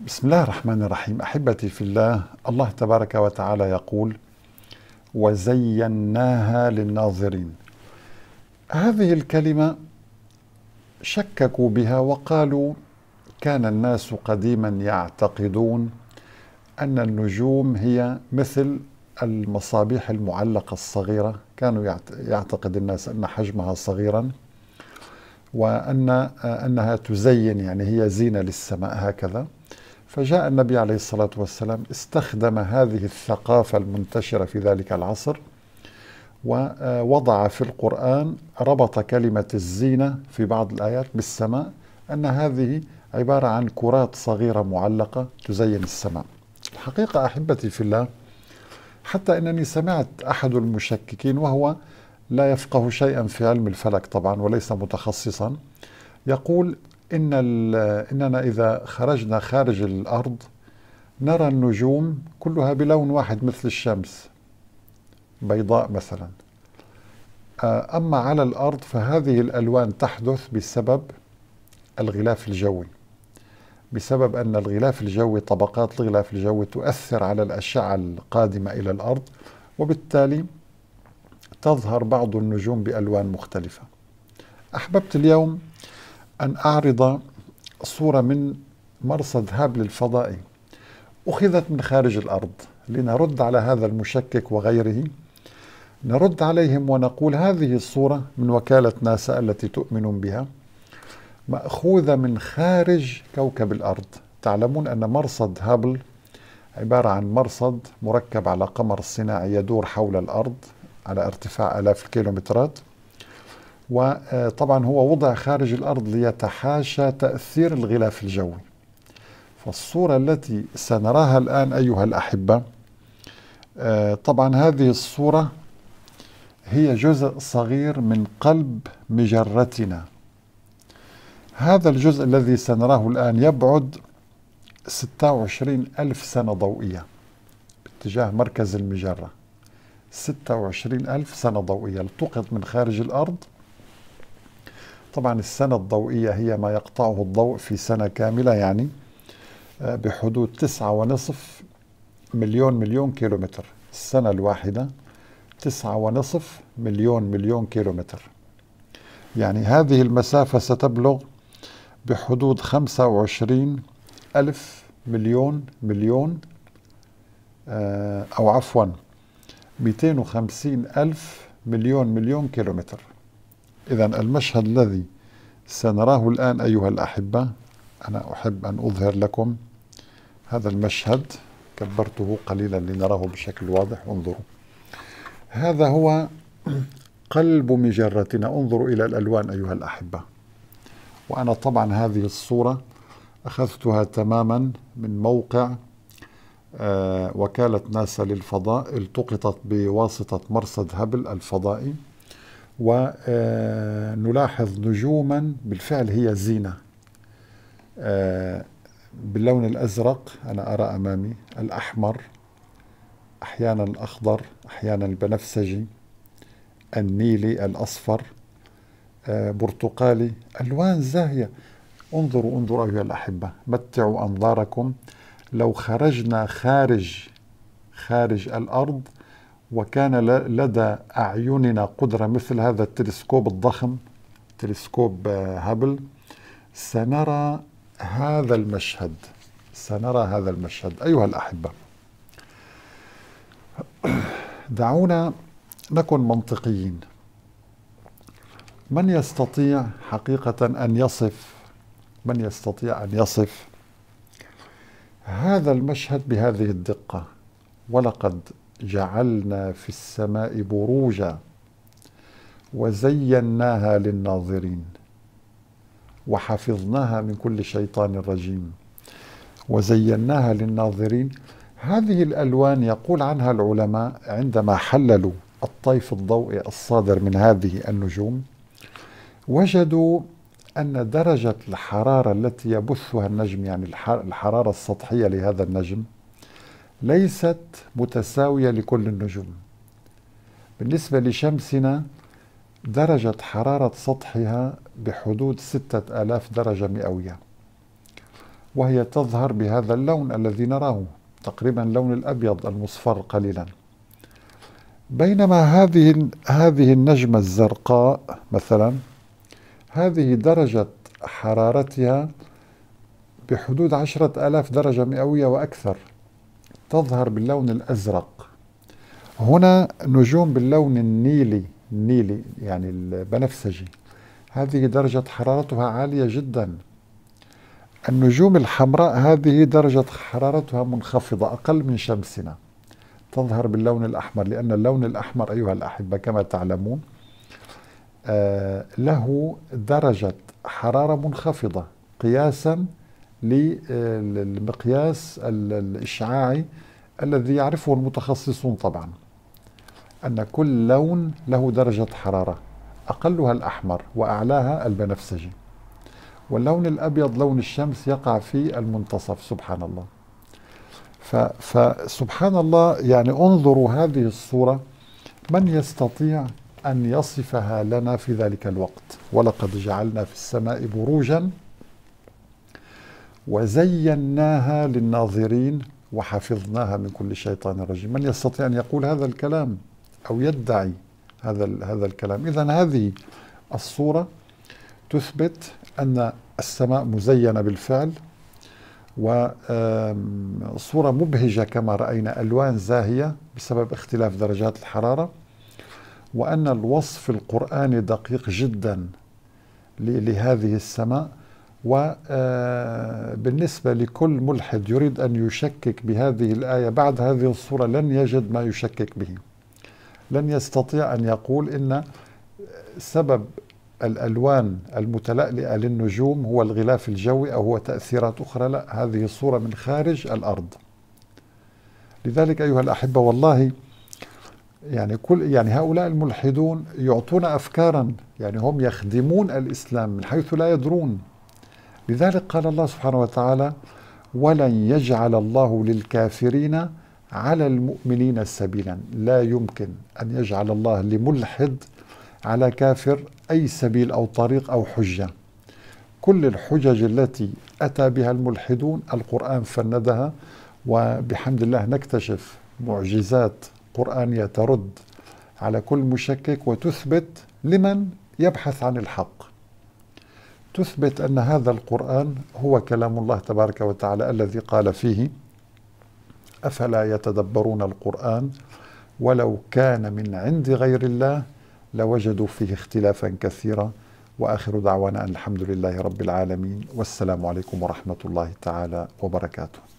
بسم الله الرحمن الرحيم احبتي في الله الله تبارك وتعالى يقول وزيناها للناظرين هذه الكلمه شككوا بها وقالوا كان الناس قديما يعتقدون ان النجوم هي مثل المصابيح المعلقه الصغيره كانوا يعتقد الناس ان حجمها صغيرا وان آه، انها تزين يعني هي زينه للسماء هكذا فجاء النبي عليه الصلاة والسلام استخدم هذه الثقافة المنتشرة في ذلك العصر ووضع في القرآن ربط كلمة الزينة في بعض الآيات بالسماء أن هذه عبارة عن كرات صغيرة معلقة تزين السماء الحقيقة أحبتي في الله حتى أنني سمعت أحد المشككين وهو لا يفقه شيئا في علم الفلك طبعا وليس متخصصا يقول إن إننا إذا خرجنا خارج الأرض نرى النجوم كلها بلون واحد مثل الشمس بيضاء مثلا آه، أما على الأرض فهذه الألوان تحدث بسبب الغلاف الجوي بسبب أن الغلاف الجوي طبقات الغلاف الجوي تؤثر على الأشعة القادمة إلى الأرض وبالتالي تظهر بعض النجوم بألوان مختلفة أحببت اليوم أن أعرض صورة من مرصد هابل الفضائي أخذت من خارج الأرض لنرد على هذا المشكك وغيره نرد عليهم ونقول هذه الصورة من وكالة ناسا التي تؤمن بها مأخوذة من خارج كوكب الأرض تعلمون أن مرصد هابل عبارة عن مرصد مركب على قمر صناعي يدور حول الأرض على ارتفاع آلاف الكيلومترات وطبعا هو وضع خارج الأرض ليتحاشى تأثير الغلاف الجوي فالصورة التي سنراها الآن أيها الأحبة آه، طبعا هذه الصورة هي جزء صغير من قلب مجرتنا هذا الجزء الذي سنراه الآن يبعد 26 ألف سنة ضوئية باتجاه مركز المجرة 26 ألف سنة ضوئية التقط من خارج الأرض طبعا السنة الضوئية هي ما يقطعه الضوء في سنة كاملة يعني آه، بحدود تسعة ونصف مليون مليون كيلومتر السنة الواحدة تسعة ونصف مليون مليون كيلومتر يعني هذه المسافة ستبلغ بحدود خمسة وعشرين ألف مليون مليون آه، أو عفوا 250 ألف مليون مليون كيلومتر إذا المشهد الذي سنراه الآن أيها الأحبة أنا أحب أن أظهر لكم هذا المشهد كبرته قليلا لنراه بشكل واضح انظروا هذا هو قلب مجرتنا انظروا إلى الألوان أيها الأحبة وأنا طبعا هذه الصورة أخذتها تماما من موقع آه، وكالة ناسا للفضاء التقطت بواسطة مرصد هبل الفضائي ونلاحظ آه، نجوما بالفعل هي زينة آه، باللون الأزرق أنا أرى أمامي الأحمر أحيانا الأخضر أحيانا البنفسجي النيلي الأصفر آه، برتقالي ألوان زاهية انظروا انظروا أيها الأحبة متعوا أنظاركم لو خرجنا خارج خارج الأرض وكان لدى أعيننا قدرة مثل هذا التلسكوب الضخم تلسكوب آه، هابل سنرى هذا المشهد سنرى هذا المشهد أيها الأحبة دعونا نكن منطقيين من يستطيع حقيقة أن يصف من يستطيع أن يصف هذا المشهد بهذه الدقة ولقد جعلنا في السماء بروجا وزيناها للناظرين وحفظناها من كل شيطان رجيم وزيناها للناظرين هذه الألوان يقول عنها العلماء عندما حللوا الطيف الضوئي الصادر من هذه النجوم وجدوا أن درجة الحرارة التي يبثها النجم يعني الحرارة السطحية لهذا النجم ليست متساوية لكل النجوم بالنسبة لشمسنا درجة حرارة سطحها بحدود ستة آلاف درجة مئوية وهي تظهر بهذا اللون الذي نراه تقريبا لون الأبيض المصفر قليلا بينما هذه هذه النجمة الزرقاء مثلا هذه درجة حرارتها بحدود عشرة آلاف درجة مئوية وأكثر تظهر باللون الأزرق هنا نجوم باللون النيلي النيلي يعني البنفسجي هذه درجة حرارتها عالية جدا النجوم الحمراء هذه درجة حرارتها منخفضة أقل من شمسنا تظهر باللون الأحمر لأن اللون الأحمر أيها الأحبة كما تعلمون آه له درجة حرارة منخفضة قياسا للمقياس الإشعاعي الذي يعرفه المتخصصون طبعا أن كل لون له درجة حرارة أقلها الأحمر وأعلاها البنفسجي واللون الأبيض لون الشمس يقع في المنتصف سبحان الله فسبحان الله يعني انظروا هذه الصورة من يستطيع أن يصفها لنا في ذلك الوقت ولقد جعلنا في السماء بروجا وزيناها للناظرين وحفظناها من كل شيطان رجيم من يستطيع أن يقول هذا الكلام أو يدعي هذا هذا الكلام إذا هذه الصورة تثبت أن السماء مزينة بالفعل وصورة مبهجة كما رأينا ألوان زاهية بسبب اختلاف درجات الحرارة وأن الوصف القرآني دقيق جدا لهذه السماء وبالنسبة آه، لكل ملحد يريد أن يشكك بهذه الآية بعد هذه الصورة لن يجد ما يشكك به لن يستطيع أن يقول إن سبب الألوان المتلألئة للنجوم هو الغلاف الجوي أو هو تأثيرات أخرى لا هذه الصورة من خارج الأرض لذلك أيها الأحبة والله يعني كل يعني هؤلاء الملحدون يعطون أفكارا يعني هم يخدمون الإسلام من حيث لا يدرون لذلك قال الله سبحانه وتعالى ولن يجعل الله للكافرين على المؤمنين سبيلا لا يمكن أن يجعل الله لملحد على كافر أي سبيل أو طريق أو حجة كل الحجج التي أتى بها الملحدون القرآن فندها وبحمد الله نكتشف معجزات قرآنية ترد على كل مشكك وتثبت لمن يبحث عن الحق تثبت أن هذا القرآن هو كلام الله تبارك وتعالى الذي قال فيه أفلا يتدبرون القرآن ولو كان من عند غير الله لوجدوا فيه اختلافا كثيرا وآخر دعوانا أن الحمد لله رب العالمين والسلام عليكم ورحمة الله تعالى وبركاته